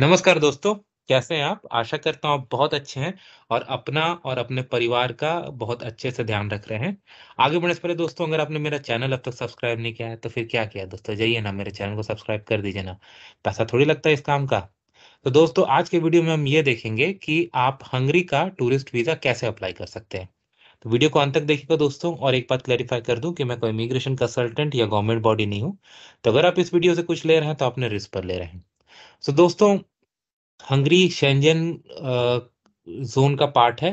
नमस्कार दोस्तों कैसे हैं आप आशा करता हूँ आप बहुत अच्छे हैं और अपना और अपने परिवार का बहुत अच्छे से ध्यान रख रहे हैं आगे बढ़ने से पहले दोस्तों अगर आपने मेरा चैनल अब तक सब्सक्राइब नहीं किया है तो फिर क्या किया दोस्तों जाइए ना मेरे चैनल को सब्सक्राइब कर दीजिए ना पैसा थोड़ी लगता है इस काम का तो दोस्तों आज के वीडियो में हम ये देखेंगे कि आप हंगरी का टूरिस्ट वीजा कैसे अप्लाई कर सकते हैं तो वीडियो को अंत तक देखिएगा दोस्तों और एक बात क्लैरिफाई कर दूं कि मैं कोई इमिग्रेशन कंसल्टेंट या गवर्नमेंट बॉडी नहीं हूं तो अगर आप इस वीडियो से कुछ ले रहे हैं तो आपने रिस्क पर ले रहे हैं सो so, दोस्तों हंगरी शेंजन जोन का पार्ट है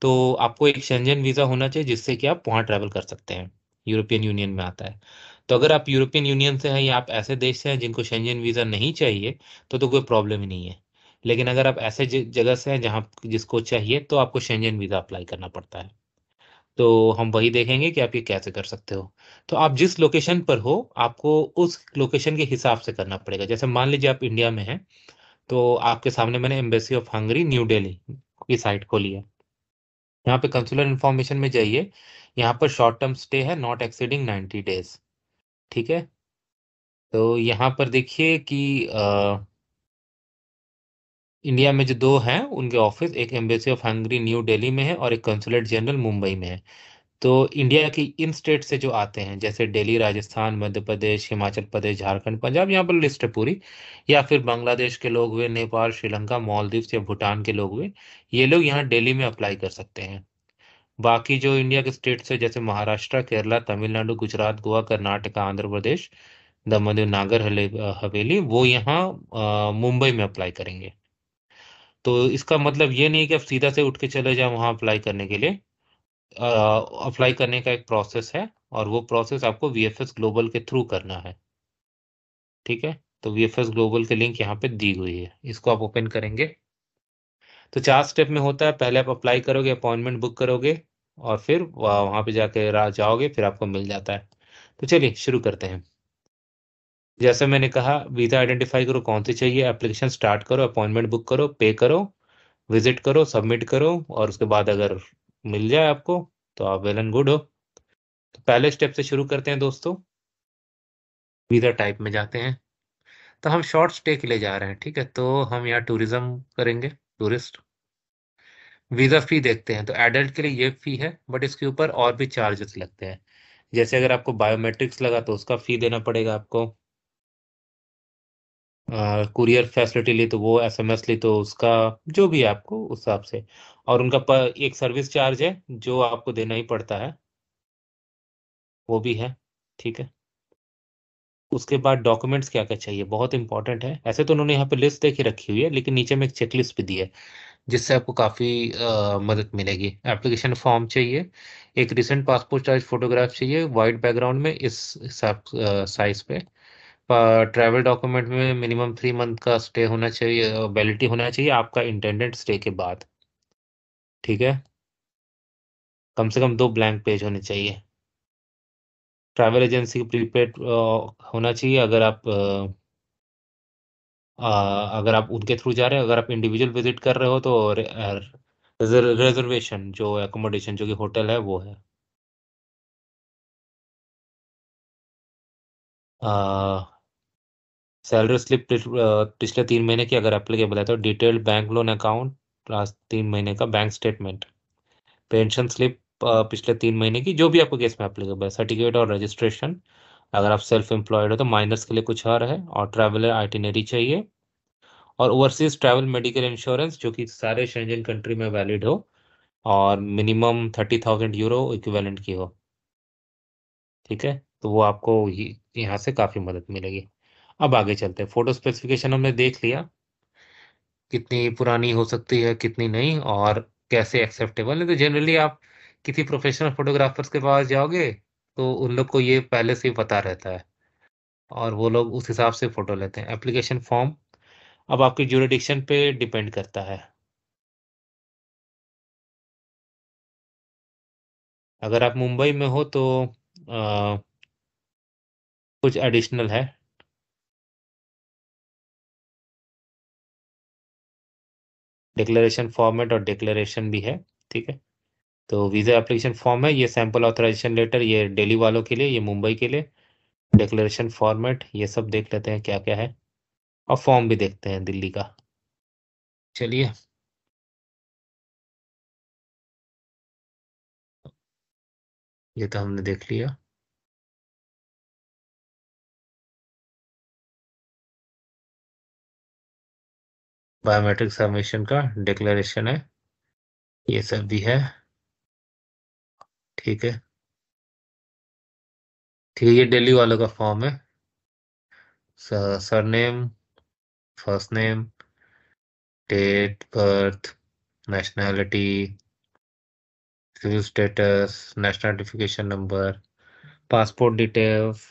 तो आपको एक शेंजन वीज़ा होना चाहिए जिससे कि आप वहां ट्रेवल कर सकते हैं यूरोपियन यूनियन में आता है तो अगर आप यूरोपियन यूनियन से हैं या आप ऐसे देश से हैं जिनको शेंजन वीज़ा नहीं चाहिए तो तो कोई प्रॉब्लम ही नहीं है लेकिन अगर आप ऐसे जगह से हैं जहां जिसको चाहिए तो आपको शेंजन वीज़ा अप्लाई करना पड़ता है तो हम वही देखेंगे कि आप ये कैसे कर सकते हो तो आप जिस लोकेशन पर हो आपको उस लोकेशन के हिसाब से करना पड़ेगा जैसे मान लीजिए आप इंडिया में हैं तो आपके सामने मैंने embassy of Hungary New Delhi की साइट खोली है यहाँ पे कंसुलर इन्फॉर्मेशन में जाइए यहाँ पर शॉर्ट टर्म स्टे है नॉट एक्सीडिंग नाइन्टी डेज ठीक है तो यहाँ पर देखिए कि आ, इंडिया में जो दो हैं उनके ऑफिस एक embassy of Hungary New Delhi में है और एक कंसुलेट जनरल मुंबई में है तो इंडिया की इन स्टेट से जो आते हैं जैसे दिल्ली राजस्थान मध्य प्रदेश हिमाचल प्रदेश झारखंड पंजाब यहाँ पर लिस्ट है पूरी या फिर बांग्लादेश के लोग हुए नेपाल श्रीलंका मालदीव या भूटान के लोग हुए ये लोग यहाँ दिल्ली में अप्लाई कर सकते हैं बाकी जो इंडिया के स्टेट से जैसे महाराष्ट्र केरला तमिलनाडु गुजरात गोवा कर्नाटका आंध्र प्रदेश दमन नागर हवेली वो यहाँ मुंबई में अप्लाई करेंगे तो इसका मतलब ये नहीं कि आप सीधा से उठ के चले जाए वहाँ अप्लाई करने के लिए अप्लाई करने का एक प्रोसेस है और वो प्रोसेस आपको वी ग्लोबल के थ्रू करना है ठीक है तो वी एफ एस ग्लोबल के लिंक यहाँ पे दी हुई है इसको आप ओपन करेंगे तो चार स्टेप में होता है पहले आप अप्लाई करोगे अपॉइंटमेंट बुक करोगे और फिर वहाँ पे जाके जाओगे फिर आपको मिल जाता है तो चलिए शुरू करते हैं जैसे मैंने कहा वीज़ा आइडेंटिफाई करो कौन सी चाहिए एप्लीकेशन स्टार्ट करो अपॉइंटमेंट बुक करो पे करो विजिट करो सबमिट करो और उसके बाद अगर मिल जाए आपको तो आप वेल एंड गुड हो तो पहले स्टेप से शुरू करते हैं दोस्तों वीज़ा टाइप में जाते हैं तो हम शॉर्ट स्टे के लिए जा रहे हैं ठीक है तो हम यहाँ टूरिज्म करेंगे टूरिस्ट वीज़ा फ़ी देखते हैं तो एडल्ट के लिए ये फ़ी है बट इसके ऊपर और भी चार्जेस लगते हैं जैसे अगर आपको बायोमेट्रिक्स लगा तो उसका फ़ी देना पड़ेगा आपको कुरियर फैसिलिटी ली तो वो एसएमएस ली तो उसका जो भी आपको उस हिसाब से और उनका पर, एक सर्विस चार्ज है जो आपको देना ही पड़ता है वो भी है ठीक है उसके बाद डॉक्यूमेंट्स क्या क्या चाहिए बहुत इंपॉर्टेंट है ऐसे तो उन्होंने यहाँ पे लिस्ट देखी रखी हुई है लेकिन नीचे में एक चेकलिस्ट भी दी है जिससे आपको काफ़ी मदद मिलेगी एप्लीकेशन फॉर्म चाहिए एक रिसेंट पासपोर्ट साइज फोटोग्राफ चाहिए वाइट बैकग्राउंड में इस हिसाब साइज पे ट्रैवल डॉक्यूमेंट में मिनिमम थ्री मंथ का स्टे होना चाहिए वैलिडिटी होना चाहिए आपका इंटेंडेड स्टे के बाद ठीक है कम से कम दो ब्लैंक पेज होने चाहिए ट्रैवल एजेंसी प्रीपेड होना चाहिए अगर आप आ, अगर आप उनके थ्रू जा रहे हैं अगर आप इंडिविजुअल विजिट कर रहे हो तो रिजर्वेशन जो एकोमोडेशन जो कि होटल है वो है आ, सैलरी स्लिप पिछले तीन महीने की अगर एप्लीकेबल है तो detailed bank loan account last तीन महीने का बैंक स्टेटमेंट पेंशन स्लिप पिछले तीन महीने की जो भी आपको केस में एप्लीकेबल है सर्टिफिकेट और रजिस्ट्रेशन अगर आप सेल्फ एम्प्लॉयड हो तो माइनर्स के लिए कुछ और है और ट्रैवलर आइटिनरी चाहिए और ओवरसीज ट्रैवल मेडिकल इंश्योरेंस जो कि सारे शेंजन कंट्री में वैलिड हो और minimum thirty thousand euro equivalent की हो ठीक है तो वो आपको यहाँ से काफ़ी मदद मिलेगी अब आगे चलते हैं फोटो स्पेसिफिकेशन हमने देख लिया कितनी पुरानी हो सकती है कितनी नहीं और कैसे एक्सेप्टेबल है तो जनरली आप किसी प्रोफेशनल फोटोग्राफर्स के पास जाओगे तो उन लोग को ये पहले से ही पता रहता है और वो लोग उस हिसाब से फ़ोटो लेते हैं एप्लीकेशन फॉर्म अब आपके जूरिडिक्शन पे डिपेंड करता है अगर आप मुंबई में हो तो आ, कुछ एडिशनल है डिक्लेरेशन फॉर्मेट और डिक्लेरेशन भी है ठीक है तो वीज़ा एप्लीकेशन फॉर्म है ये सैम्पल ऑथराइजेशन लेटर ये डेली वालों के लिए ये मुंबई के लिए डिक्लेरेशन फॉर्मेट ये सब देख लेते हैं क्या क्या है और फॉर्म भी देखते हैं दिल्ली का चलिए ये तो हमने देख लिया बायोमेट्रिक सबमिशन का डिक्लेरेशन है ये सब भी है ठीक है ठीक है ये डेली वालों का फॉर्म है surname first name date birth nationality civil status national number passport details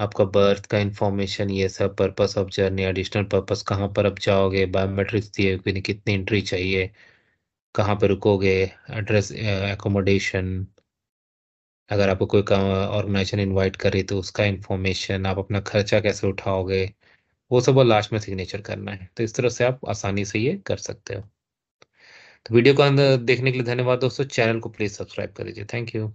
आपका बर्थ का इंफॉर्मेशन ये सब purpose of journey additional purpose कहाँ पर आप जाओगे बायोमेट्रिक्स दिए कितनी एंट्री चाहिए कहाँ पर रुकोगे एड्रेस एकोमोडेशन अगर आपको कोई ऑर्गेनाइजेशन इनवाइट करे तो उसका इन्फॉर्मेशन आप अपना खर्चा कैसे उठाओगे वो सब लास्ट में सिग्नेचर करना है तो इस तरह से आप आसानी से ये कर सकते हो तो वीडियो को अंदर देखने के लिए धन्यवाद दोस्तों चैनल को प्लीज सब्सक्राइब कर लीजिए थैंक यू